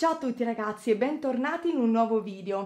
Ciao a tutti ragazzi e bentornati in un nuovo video.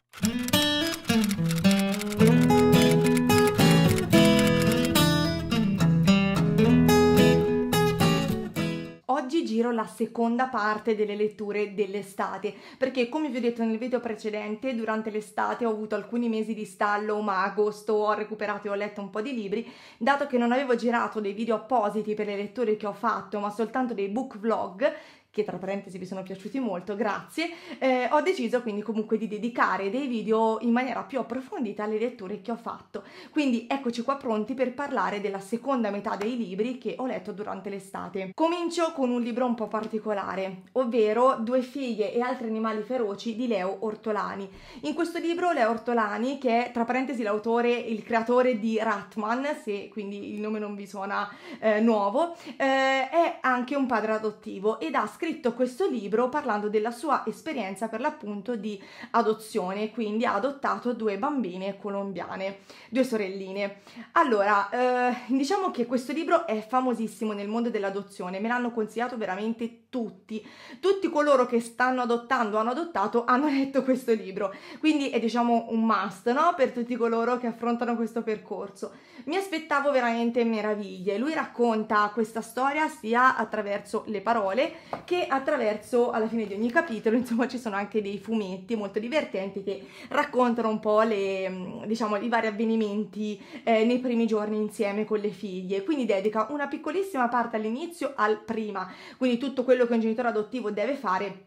Oggi giro la seconda parte delle letture dell'estate, perché come vi ho detto nel video precedente, durante l'estate ho avuto alcuni mesi di stallo, ma agosto ho recuperato e ho letto un po' di libri, dato che non avevo girato dei video appositi per le letture che ho fatto, ma soltanto dei book vlog, che tra parentesi vi sono piaciuti molto, grazie, eh, ho deciso quindi comunque di dedicare dei video in maniera più approfondita alle letture che ho fatto. Quindi eccoci qua pronti per parlare della seconda metà dei libri che ho letto durante l'estate. Comincio con un libro un po' particolare, ovvero Due figlie e altri animali feroci di Leo Ortolani. In questo libro Leo Ortolani, che è tra parentesi l'autore, e il creatore di Ratman, se quindi il nome non vi suona eh, nuovo, eh, è anche un padre adottivo ed ha scritto scritto questo libro parlando della sua esperienza per l'appunto di adozione, quindi ha adottato due bambine colombiane, due sorelline. Allora, eh, diciamo che questo libro è famosissimo nel mondo dell'adozione, me l'hanno consigliato veramente tutti, tutti coloro che stanno adottando, o hanno adottato, hanno letto questo libro, quindi è diciamo un must, no? Per tutti coloro che affrontano questo percorso. Mi aspettavo veramente meraviglie, lui racconta questa storia sia attraverso le parole che anche attraverso, alla fine di ogni capitolo, insomma ci sono anche dei fumetti molto divertenti che raccontano un po' le, mm, diciamo, i vari avvenimenti eh, nei primi giorni insieme con le figlie, quindi dedica una piccolissima parte all'inizio al prima, quindi tutto quello che un genitore adottivo deve fare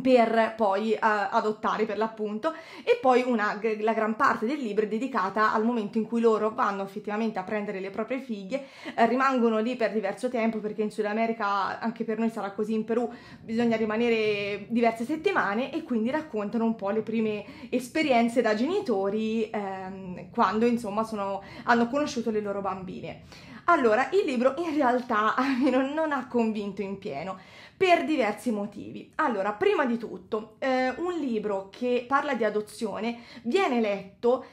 per poi uh, adottare per l'appunto e poi una, la gran parte del libro è dedicata al momento in cui loro vanno effettivamente a prendere le proprie figlie, eh, rimangono lì per diverso tempo perché in Sud America anche per noi sarà così, in Perù bisogna rimanere diverse settimane e quindi raccontano un po' le prime esperienze da genitori ehm, quando insomma sono, hanno conosciuto le loro bambine. Allora, il libro in realtà almeno non ha convinto in pieno per diversi motivi. Allora, prima di tutto, eh, un libro che parla di adozione viene letto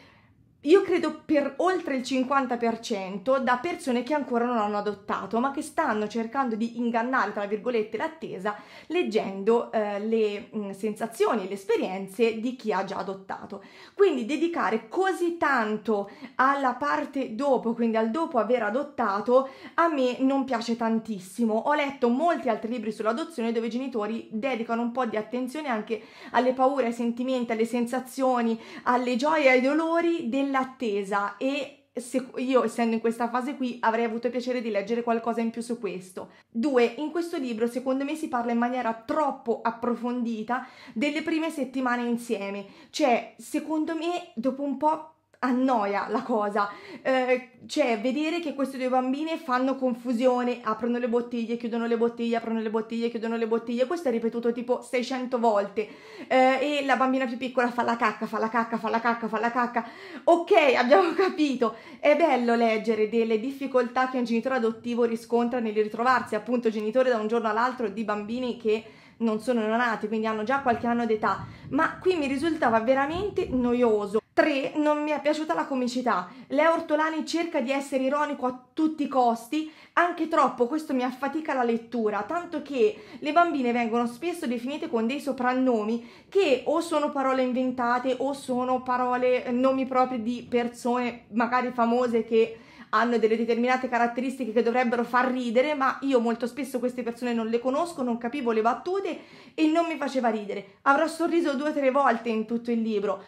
io credo per oltre il 50% da persone che ancora non hanno adottato, ma che stanno cercando di ingannare, tra virgolette, l'attesa, leggendo eh, le mh, mm, sensazioni, le esperienze di chi ha già adottato. Quindi dedicare così tanto alla parte dopo, quindi al dopo aver adottato, a me non piace tantissimo. Ho letto molti altri libri sull'adozione dove i genitori dedicano un po' di attenzione anche alle paure, ai sentimenti, alle sensazioni, alle gioie e ai dolori del nell'attesa e se io essendo in questa fase qui avrei avuto piacere di leggere qualcosa in più su questo. Due, in questo libro secondo me si parla in maniera troppo approfondita delle prime settimane insieme, cioè secondo me dopo un po' annoia la cosa, eh, cioè vedere che queste due bambine fanno confusione, aprono le bottiglie, chiudono le bottiglie, aprono le bottiglie, chiudono le bottiglie, questo è ripetuto tipo 600 volte eh, e la bambina più piccola fa la cacca, fa la cacca, fa la cacca, fa la cacca, ok abbiamo capito, è bello leggere delle difficoltà che un genitore adottivo riscontra nel ritrovarsi appunto genitore da un giorno all'altro di bambini che non sono neonati, quindi hanno già qualche anno d'età, ma qui mi risultava veramente noioso. 3. Non mi è piaciuta la comicità. Leo Ortolani cerca di essere ironico a tutti i costi, anche troppo, questo mi affatica la lettura, tanto che le bambine vengono spesso definite con dei soprannomi che o sono parole inventate o sono parole, eh, nomi propri di persone magari famose che hanno delle determinate caratteristiche che dovrebbero far ridere, ma io molto spesso queste persone non le conosco, non capivo le battute e non mi faceva ridere. Avrò sorriso due o tre volte in tutto il libro.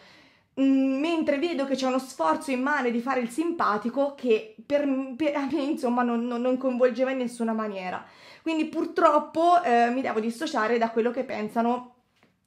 Mm, mentre vedo che c'è uno sforzo immane di fare il simpatico che per, per me insomma non, non, non, coinvolgeva in nessuna maniera. Quindi purtroppo eh, mi devo dissociare da quello che pensano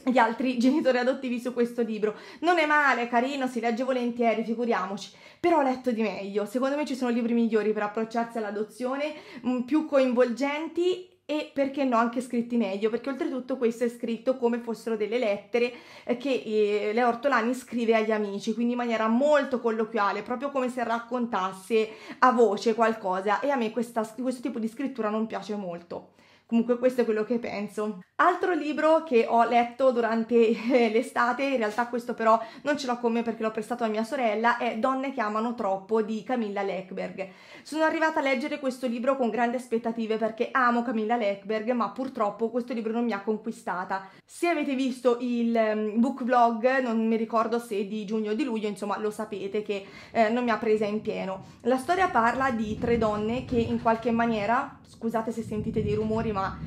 gli altri genitori adottivi su questo libro. Non è male, è carino, si legge volentieri, figuriamoci, però ho letto di meglio. Secondo me ci sono libri migliori per approcciarsi all'adozione, mm, più coinvolgenti e perché no anche scritti meglio, perché oltretutto questo è scritto come fossero delle lettere eh, che eh, Leo Ortolani scrive agli amici, quindi in maniera molto colloquiale, proprio come se raccontasse a voce qualcosa e a me questa, questo tipo di scrittura non piace molto. Comunque questo è quello che penso. Altro libro che ho letto durante eh, l'estate, in realtà questo però non ce l'ho con me perché l'ho prestato a mia sorella, è Donne che amano troppo di Camilla Leckberg. Sono arrivata a leggere questo libro con grandi aspettative perché amo Camilla Leckberg, ma purtroppo questo libro non mi ha conquistata. Se avete visto il ehm, book vlog, non mi ricordo se di giugno o di luglio, insomma lo sapete che eh, non mi ha presa in pieno. La storia parla di tre donne che in qualche maniera scusate se sentite dei rumori, ma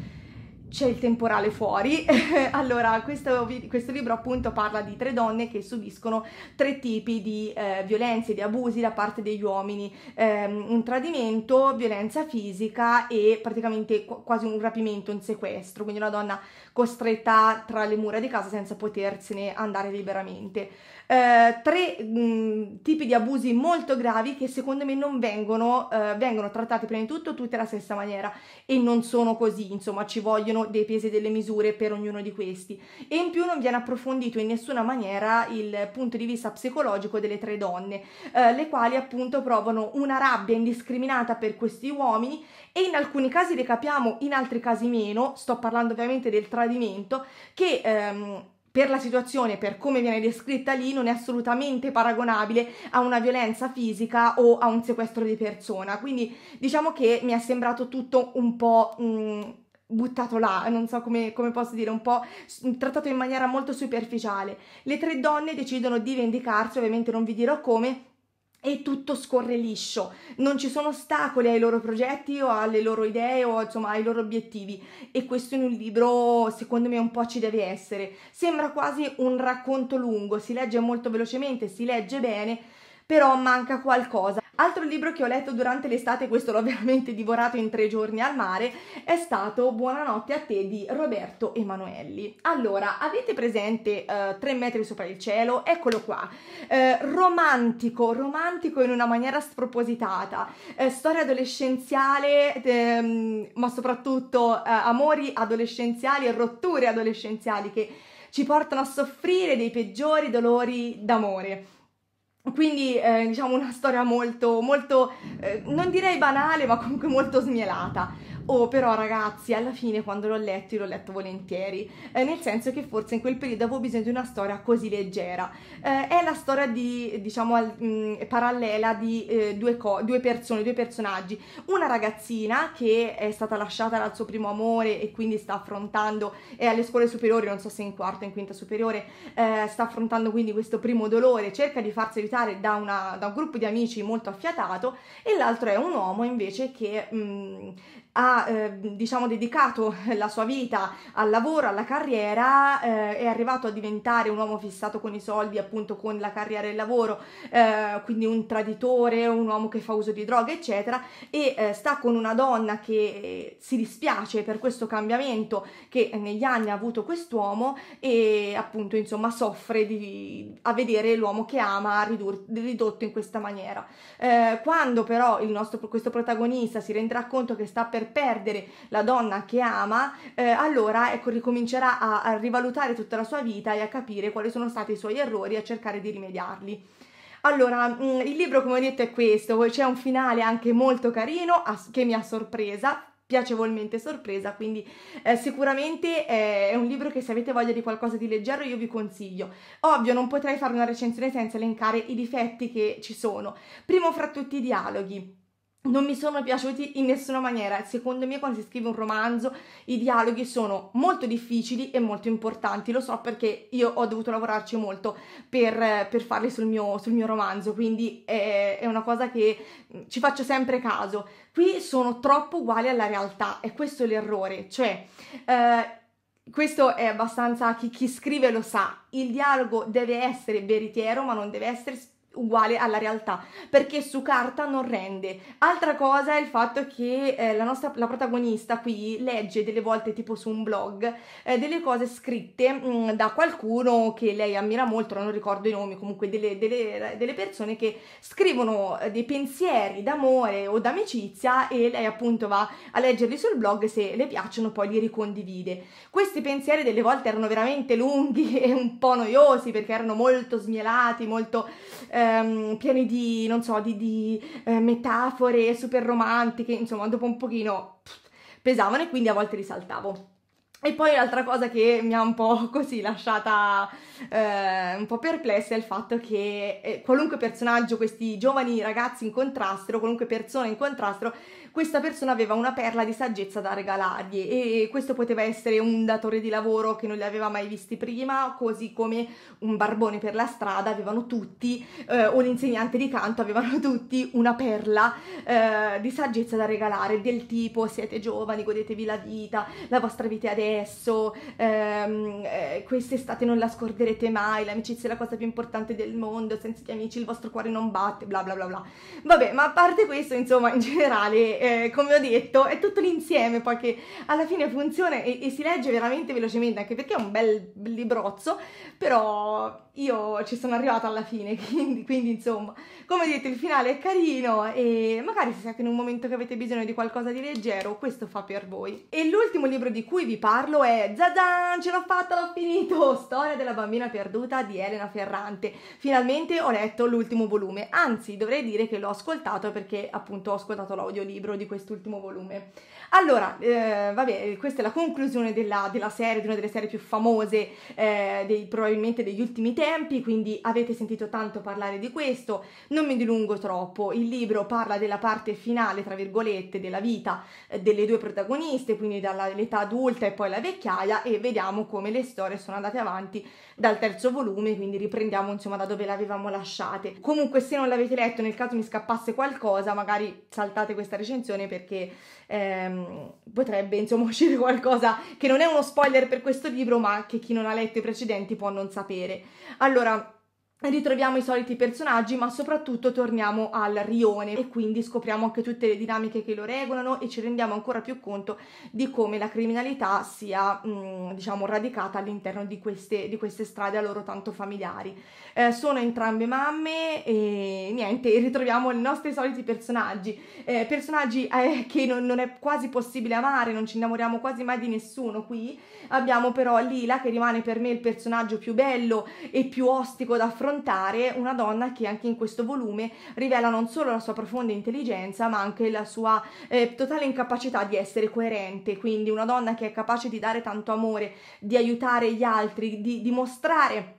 c'è il temporale fuori. allora, questo, questo, libro appunto parla di tre donne che subiscono tre tipi di eh, violenze, di abusi da parte degli uomini, eh, un tradimento, violenza fisica e praticamente quasi un rapimento, un sequestro, quindi una donna costretta tra le mura di casa senza potersene andare liberamente. Eh, tre mh, mm, tipi di abusi molto gravi che secondo me non vengono, eh, vengono trattati prima di tutto tutti alla stessa maniera e non sono così, insomma ci vogliono dei pesi e delle misure per ognuno di questi e in più non viene approfondito in nessuna maniera il punto di vista psicologico delle tre donne, eh, le quali appunto provano una rabbia indiscriminata per questi uomini e in alcuni casi le capiamo, in altri casi meno, sto parlando ovviamente del tradimento, che ehm, per la situazione, per come viene descritta lì, non è assolutamente paragonabile a una violenza fisica o a un sequestro di persona. Quindi diciamo che mi è sembrato tutto un po'... Mh, mm, buttato là, non so come, come, posso dire, un po' trattato in maniera molto superficiale. Le tre donne decidono di vendicarsi, ovviamente non vi dirò come, e tutto scorre liscio, non ci sono ostacoli ai loro progetti o alle loro idee o insomma ai loro obiettivi e questo in un libro secondo me un po' ci deve essere. Sembra quasi un racconto lungo, si legge molto velocemente, si legge bene, però manca qualcosa. Altro libro che ho letto durante l'estate, questo l'ho veramente divorato in tre giorni al mare, è stato Buonanotte a te di Roberto Emanuelli. Allora, avete presente uh, Tre metri sopra il cielo? Eccolo qua. Uh, romantico, romantico in una maniera spropositata, uh, storia adolescenziale, um, ma soprattutto amori adolescenziali e rotture adolescenziali che ci portano a soffrire dei peggiori dolori d'amore. Quindi eh, diciamo una storia molto, molto eh, non direi banale, ma comunque molto smielata. Oh, però ragazzi, alla fine quando l'ho letto, l'ho letto volentieri, eh, nel senso che forse in quel periodo avevo bisogno di una storia così leggera. Eh, è la storia di, diciamo, al, mh, mm, parallela di eh, due, co- due persone, due personaggi. Una ragazzina che è stata lasciata dal suo primo amore e quindi sta affrontando, è alle scuole superiori, non so se in quarta o in quinta superiore, eh, sta affrontando quindi questo primo dolore, cerca di farsi aiutare da, una, da un gruppo di amici molto affiatato, e l'altro è un uomo invece che mh, mm, ha eh, diciamo dedicato la sua vita al lavoro, alla carriera, eh, è arrivato a diventare un uomo fissato con i soldi, appunto con la carriera e il lavoro, eh, quindi un traditore, un uomo che fa uso di droga, eccetera, e eh, sta con una donna che eh, si dispiace per questo cambiamento che negli anni ha avuto quest'uomo e appunto insomma soffre di, a vedere l'uomo che ama ridur, ridotto in questa maniera. Eh, quando però il nostro, questo protagonista si renderà conto che sta per perdere la donna che ama, eh, allora ecco, ricomincerà a, a rivalutare tutta la sua vita e a capire quali sono stati i suoi errori e a cercare di rimediarli. Allora, mm, il libro come ho detto è questo, c'è un finale anche molto carino che mi ha sorpresa, piacevolmente sorpresa, quindi eh, sicuramente eh, è un libro che se avete voglia di qualcosa di leggero io vi consiglio. Ovvio non potrei fare una recensione senza elencare i difetti che ci sono. Primo fra tutti i dialoghi non mi sono piaciuti in nessuna maniera. Secondo me, quando si scrive un romanzo, i dialoghi sono molto difficili e molto importanti. Lo so perché io ho dovuto lavorarci molto per, per farli sul mio, sul mio, romanzo, quindi è, è una cosa che mm, ci faccio sempre caso. Qui sono troppo uguali alla realtà, e questo è l'errore, cioè. Eh, questo è abbastanza chi, chi scrive lo sa, il dialogo deve essere veritiero ma non deve essere uguale alla realtà perché su carta non rende altra cosa è il fatto che eh, la nostra la protagonista qui legge delle volte tipo su un blog eh, delle cose scritte mh, mm, da qualcuno che lei ammira molto non ricordo i nomi comunque delle, delle, delle persone che scrivono eh, dei pensieri d'amore o d'amicizia e lei appunto va a leggerli sul blog se le piacciono poi li ricondivide questi pensieri delle volte erano veramente lunghi e un po' noiosi perché erano molto smielati molto eh, ehm, pieni di, non so, di, di eh, metafore super romantiche, insomma, dopo un pochino pff, pesavano e quindi a volte risaltavo. E poi un'altra cosa che mi ha un po' così lasciata eh, un po' perplessa è il fatto che eh, qualunque personaggio questi giovani ragazzi incontrassero, qualunque persona incontrassero, questa persona aveva una perla di saggezza da regalargli e questo poteva essere un datore di lavoro che non li aveva mai visti prima, così come un barbone per la strada avevano tutti, eh, o l'insegnante di canto avevano tutti una perla eh, di saggezza da regalare del tipo siete giovani, godetevi la vita, la vostra vita è adesso adesso, ehm, eh, quest'estate non la scorderete mai, l'amicizia è la cosa più importante del mondo, senza gli amici il vostro cuore non batte, bla bla bla bla. Vabbè, ma a parte questo, insomma, in generale, eh, come ho detto, è tutto l'insieme poi che alla fine funziona e, e si legge veramente velocemente, anche perché è un bel librozzo, però io ci sono arrivata alla fine, quindi, quindi, insomma, come detto il finale è carino e magari se siete in un momento che avete bisogno di qualcosa di leggero, questo fa per voi. E l'ultimo libro di cui vi parlo farlo e zazan, ce l'ho fatta, l'ho finito! Storia della bambina perduta di Elena Ferrante. Finalmente ho letto l'ultimo volume, anzi dovrei dire che l'ho ascoltato perché appunto ho ascoltato l'audiolibro di quest'ultimo volume. Allora, eh, vabbè, questa è la conclusione della, della, serie, di una delle serie più famose eh, dei, probabilmente degli ultimi tempi, quindi avete sentito tanto parlare di questo, non mi dilungo troppo, il libro parla della parte finale, tra virgolette, della vita eh, delle due protagoniste, quindi dall'età adulta e poi poi la vecchiaia e vediamo come le storie sono andate avanti dal terzo volume, quindi riprendiamo insomma da dove le avevamo lasciate. Comunque se non l'avete letto, nel caso mi scappasse qualcosa, magari saltate questa recensione perché ehm, potrebbe insomma uscire qualcosa che non è uno spoiler per questo libro, ma che chi non ha letto i precedenti può non sapere. Allora, ritroviamo i soliti personaggi, ma soprattutto torniamo al rione e quindi scopriamo anche tutte le dinamiche che lo regolano e ci rendiamo ancora più conto di come la criminalità sia, mh, mm, diciamo, radicata all'interno di queste, di queste, strade a loro tanto familiari. Eh, sono entrambe mamme e niente, ritroviamo i nostri soliti personaggi, eh, personaggi eh, che non, non è quasi possibile amare, non ci innamoriamo quasi mai di nessuno qui. Abbiamo però Lila che rimane per me il personaggio più bello e più ostico da affrontare affrontare una donna che anche in questo volume rivela non solo la sua profonda intelligenza, ma anche la sua eh, totale incapacità di essere coerente, quindi una donna che è capace di dare tanto amore, di aiutare gli altri, di, dimostrare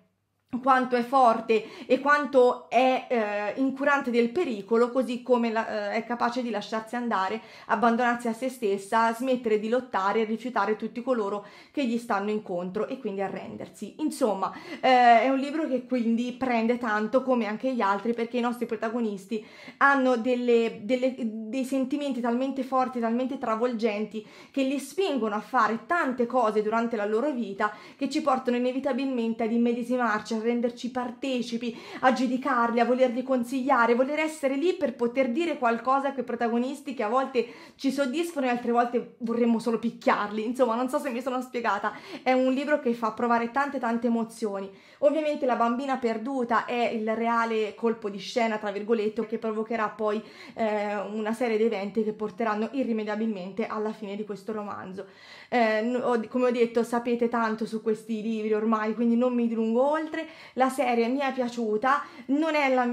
quanto è forte e quanto è eh, incurante del pericolo, così come la, eh, è capace di lasciarsi andare, abbandonarsi a se stessa, smettere di lottare e rifiutare tutti coloro che gli stanno incontro e quindi arrendersi. Insomma, eh, è un libro che quindi prende tanto come anche gli altri perché i nostri protagonisti hanno delle, delle, dei sentimenti talmente forti, talmente travolgenti che li spingono a fare tante cose durante la loro vita che ci portano inevitabilmente ad immedesimarci a renderci partecipi, a giudicarli, a volerli consigliare, voler essere lì per poter dire qualcosa a quei protagonisti che a volte ci soddisfano e altre volte vorremmo solo picchiarli. Insomma, non so se mi sono spiegata. È un libro che fa provare tante tante emozioni. Ovviamente la bambina perduta è il reale colpo di scena, tra virgolette, che provocherà poi eh, una serie di eventi che porteranno irrimediabilmente alla fine di questo romanzo. Eh, come ho detto, sapete tanto su questi libri ormai, quindi non mi dilungo oltre. La serie mi è piaciuta, non è la,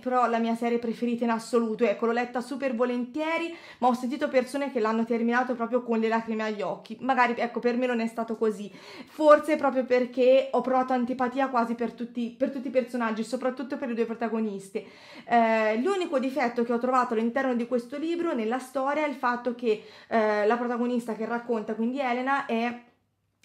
però la mia serie preferita in assoluto, ecco, l'ho letta super volentieri, ma ho sentito persone che l'hanno terminato proprio con le lacrime agli occhi. Magari, ecco, per me non è stato così. Forse proprio perché ho provato antipatia simpatia quasi per tutti, per tutti i personaggi, soprattutto per i due protagonisti. Eh, l'unico difetto che ho trovato all'interno di questo libro, nella storia, è il fatto che eh, la protagonista che racconta, quindi Elena, è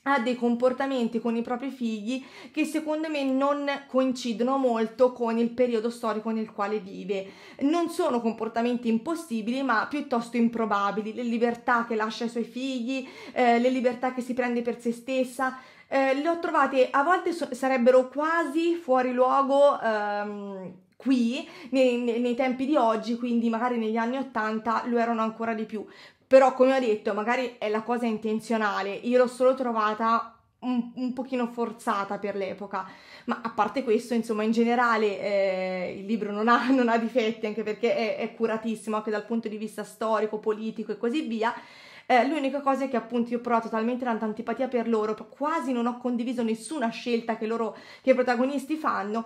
ha dei comportamenti con i propri figli che secondo me non coincidono molto con il periodo storico nel quale vive. Non sono comportamenti impossibili, ma piuttosto improbabili. Le libertà che lascia ai suoi figli, eh, le libertà che si prende per se stessa, eh, le ho trovate, a volte so- sarebbero quasi fuori luogo ehm, qui, nei, nei, nei tempi di oggi, quindi magari negli anni 80 lo erano ancora di più. Però come ho detto, magari è la cosa intenzionale, io l'ho solo trovata un, un, pochino forzata per l'epoca, ma a parte questo, insomma, in generale eh, il libro non ha, non ha, difetti, anche perché è, è curatissimo anche dal punto di vista storico, politico e così via. Eh, l'unica cosa è che appunto io ho provato talmente tanta antipatia per loro, quasi non ho condiviso nessuna scelta che, loro, che i protagonisti fanno,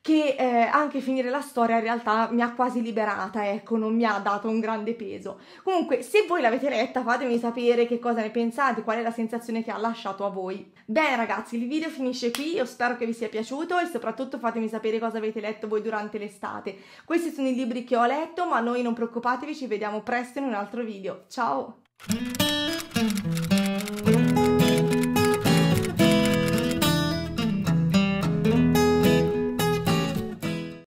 che eh, anche finire la storia in realtà mi ha quasi liberata, ecco, non mi ha dato un grande peso. Comunque, se voi l'avete letta, fatemi sapere che cosa ne pensate, qual è la sensazione che ha lasciato a voi. Bene ragazzi, il video finisce qui, io spero che vi sia piaciuto e soprattutto fatemi sapere cosa avete letto voi durante l'estate. Questi sono i libri che ho letto, ma noi non preoccupatevi, ci vediamo presto in un altro video. Ciao! Thank you.